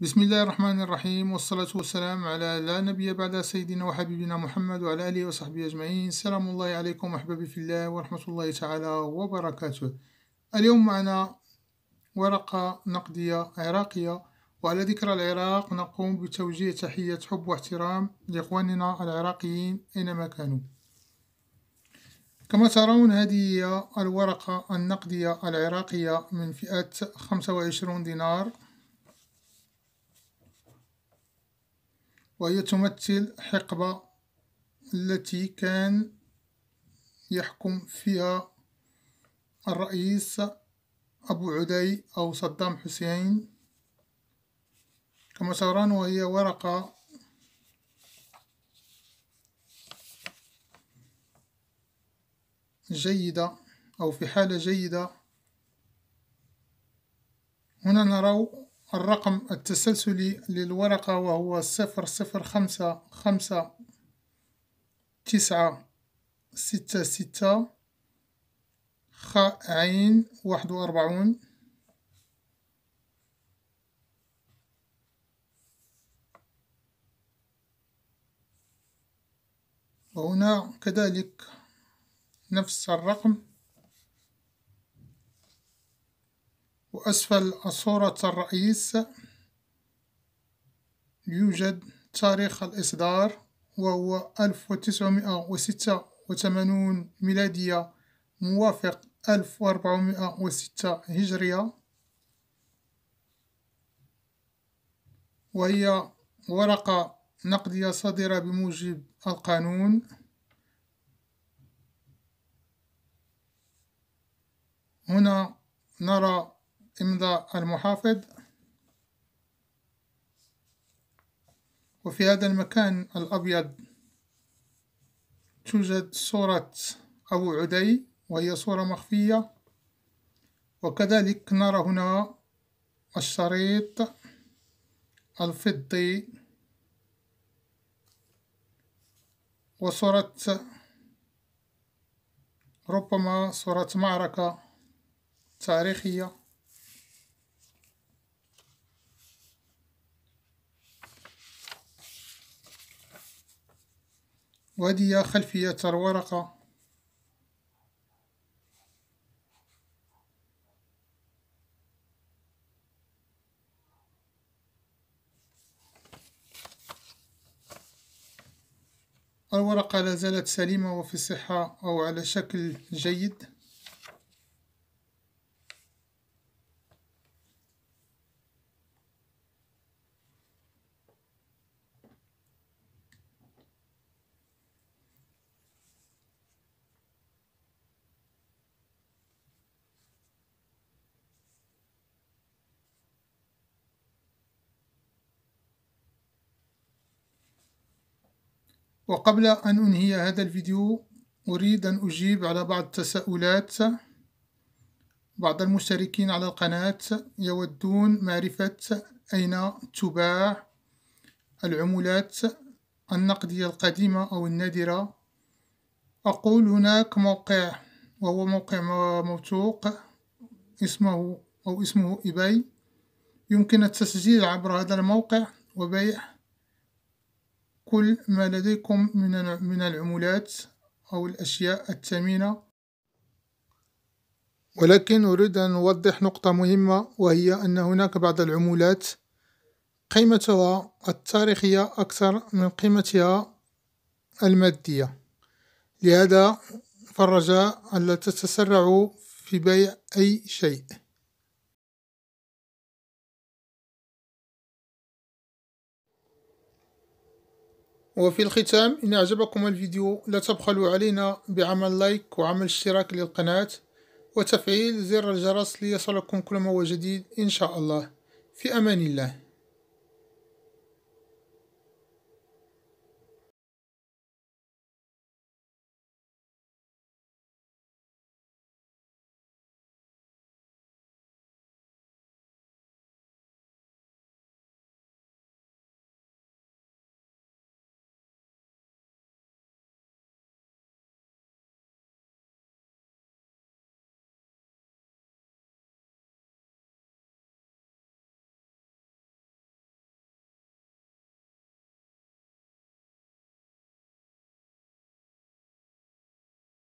بسم الله الرحمن الرحيم والصلاة والسلام على لا نبي بعد سيدنا وحبيبنا محمد وعلى آله وصحبه أجمعين سلام الله عليكم أحبابي في الله ورحمة الله تعالى وبركاته اليوم معنا ورقة نقدية عراقية وعلى ذكر العراق نقوم بتوجيه تحية حب واحترام لإخواننا العراقيين أينما كانوا كما ترون هذه هي الورقة النقدية العراقية من فئة 25 دينار وهي تمثل حقبة التي كان يحكم فيها الرئيس أبو عدي أو صدام حسين كما ترون وهي ورقة جيدة أو في حالة جيدة هنا نرى الرقم التسلسلي للورقة وهو صفر صفر خمسة خمسة تسعة ستة ستة خ عين واحد وأربعون وهنا كذلك نفس الرقم وأسفل صورة الرئيس يوجد تاريخ الإصدار وهو 1986 ميلادية موافق 1406 هجرية وهي ورقة نقدية صادرة بموجب القانون هنا نرى إمضاء المحافظ وفي هذا المكان الأبيض توجد صورة أبو عدي وهي صورة مخفية وكذلك نرى هنا الشريط الفضي وصورة ربما صورة معركة تاريخية وهذه هي خلفية الورقة الورقة لازالت سليمة وفي صحة أو على شكل جيد وقبل أن أنهي هذا الفيديو أريد أن أجيب على بعض التساؤلات بعض المشتركين على القناة يودون معرفة أين تباع العملات النقدية القديمة أو النادرة أقول هناك موقع وهو موقع موثوق اسمه أو اسمه إيباي يمكن التسجيل عبر هذا الموقع وبيع كل ما لديكم من من العمولات أو الأشياء الثمينة ولكن أريد أن أوضح نقطة مهمة وهي أن هناك بعض العمولات قيمتها التاريخية أكثر من قيمتها المادية لهذا فالرجاء ألا تتسرعوا في بيع أي شيء وفي الختام إن أعجبكم الفيديو لا تبخلوا علينا بعمل لايك وعمل اشتراك للقناة وتفعيل زر الجرس ليصلكم كل ما هو جديد إن شاء الله في أمان الله